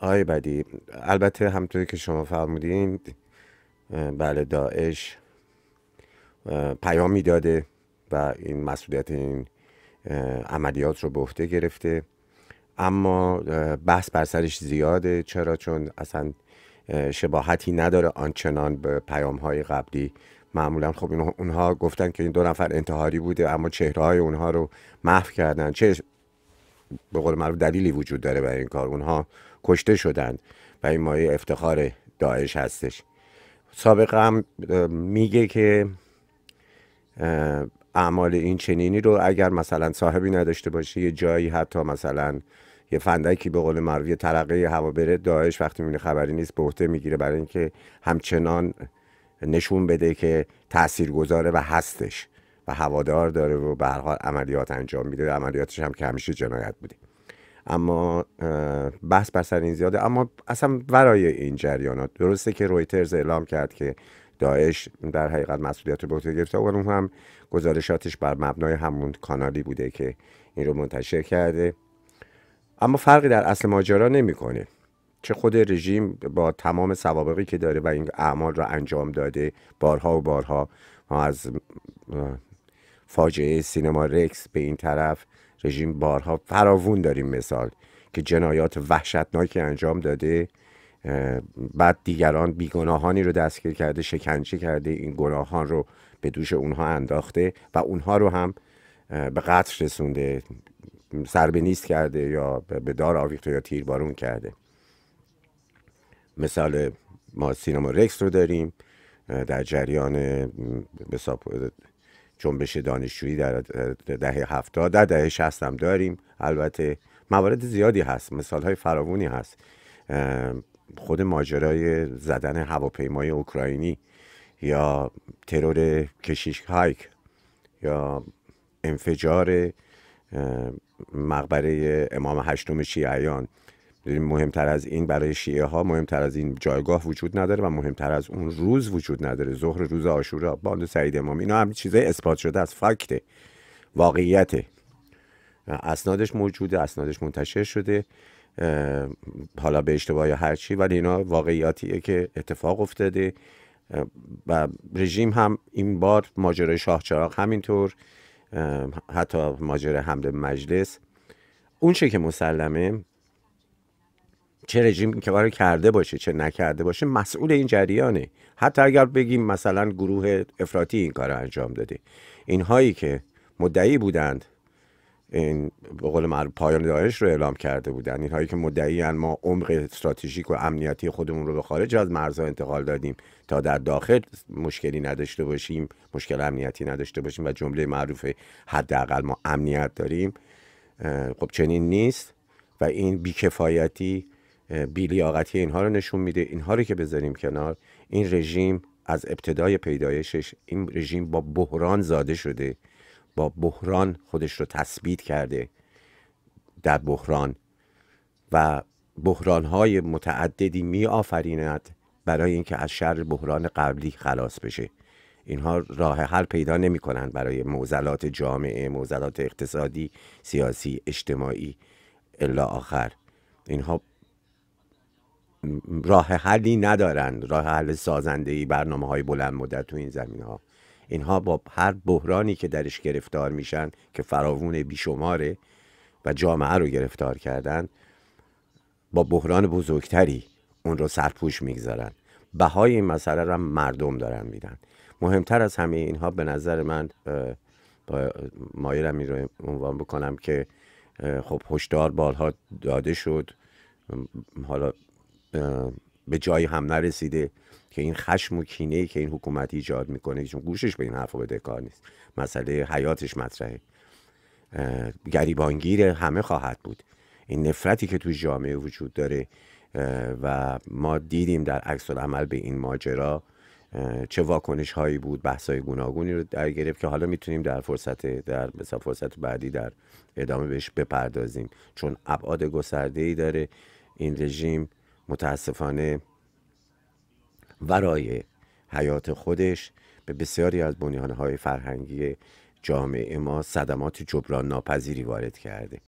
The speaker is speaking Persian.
آی بدی البته همطوری که شما فرمودین بله داعش پیامی داده و این مسئولیت این عملیات رو به عهده گرفته اما بحث بر سرش زیاده چرا چون اصلا شباهتی نداره آنچنان به پیام های قبلی معمولا خب اونها گفتن که این دو نفر انتحاری بوده اما چهره های اونها رو محو کردن چه به قول معروف دلیلی وجود داره برای این کار اونها کشته شدند و این مایه افتخار داعش هستش سابقه هم میگه که اعمال این چنینی رو اگر مثلا صاحبی نداشته باشه یه جایی حتی مثلا یه فندکی به قول معروف یه ترقه بره داعش وقتی میبینه خبری نیست به عهده میگیره برای اینکه همچنان نشون بده که تاثیرگذاره و هستش و هوادار داره و به هر حال عملیات انجام میده عملیاتش هم که همیشه جنایت بوده اما بحث بر سر این زیاده اما اصلا ورای این جریانات درسته که رویترز اعلام کرد که داعش در حقیقت مسئولیت رو به گرفته و اون هم گزارشاتش بر مبنای همون کانالی بوده که این رو منتشر کرده اما فرقی در اصل ماجرا نمیکنه چه خود رژیم با تمام سوابقی که داره و این اعمال را انجام داده بارها و بارها ما از فاجعه سینما رکس به این طرف رژیم بارها فراوون داریم مثال که جنایات وحشتناکی انجام داده بعد دیگران بیگناهانی رو دستگیر کرده شکنجه کرده این گناهان رو به دوش اونها انداخته و اونها رو هم به قتل رسونده سر به نیست کرده یا به دار آویخته یا تیربارون کرده مثال ما سینما رکس رو داریم در جریان جنبش دانشجویی در دهه هفتاد در دهه شست هم داریم البته موارد زیادی هست مثال های فراوونی هست خود ماجرای زدن هواپیمای اوکراینی یا ترور کشیش هایک یا انفجار مقبره امام هشتم شیعیان یعنی مهمتر از این برای شیعه ها مهمتر از این جایگاه وجود نداره و مهمتر از اون روز وجود نداره ظهر روز آشورا باند سعید امام اینا هم چیزای اثبات شده از فکت واقعیت اسنادش موجوده اسنادش منتشر شده حالا به اشتباه یا هر چی ولی اینا واقعیاتیه که اتفاق افتاده و رژیم هم این بار ماجرای شاه چراغ همینطور حتی ماجرای حمله مجلس اون چه که مسلمه چه رژیم که کار کرده باشه چه نکرده باشه مسئول این جریانه حتی اگر بگیم مثلا گروه افراطی این کار انجام داده اینهایی که مدعی بودند این به قول پایان داعش رو اعلام کرده بودن اینهایی که مدعی ما عمق استراتژیک و امنیتی خودمون رو به خارج از مرزها انتقال دادیم تا در داخل مشکلی نداشته باشیم مشکل امنیتی نداشته باشیم و جمله معروف حداقل ما امنیت داریم خب چنین نیست و این بیکفایتی بیلیاقتی اینها رو نشون میده اینها رو که بذاریم کنار این رژیم از ابتدای پیدایشش این رژیم با بحران زاده شده با بحران خودش رو تثبیت کرده در بحران و بحران های متعددی می آفریند برای اینکه از شر بحران قبلی خلاص بشه اینها راه حل پیدا نمی کنند برای معضلات جامعه معضلات اقتصادی سیاسی اجتماعی الا آخر اینها راه حلی ندارند راه حل سازنده ای برنامه های بلند مدت تو این زمین ها اینها با هر بحرانی که درش گرفتار میشن که فراوون بیشماره و جامعه رو گرفتار کردن با بحران بزرگتری اون رو سرپوش میگذارن بهای این مسئله رو مردم دارن میدن مهمتر از همه اینها به نظر من مایرم این رو عنوان بکنم که خب هشدار بالها داده شد حالا به جایی هم نرسیده که این خشم و کینه ای که این حکومت ایجاد میکنه چون گوشش به این حرفا بده کار نیست مسئله حیاتش مطرحه گریبانگیر همه خواهد بود این نفرتی که تو جامعه وجود داره و ما دیدیم در عکس عمل به این ماجرا چه واکنش هایی بود بحث های گوناگونی رو در گرفت که حالا میتونیم در فرصت در مثلا فرصت بعدی در ادامه بهش بپردازیم چون ابعاد گسترده ای داره این رژیم متاسفانه ورای حیات خودش به بسیاری از بنیانهای فرهنگی جامعه ما صدمات جبران ناپذیری وارد کرده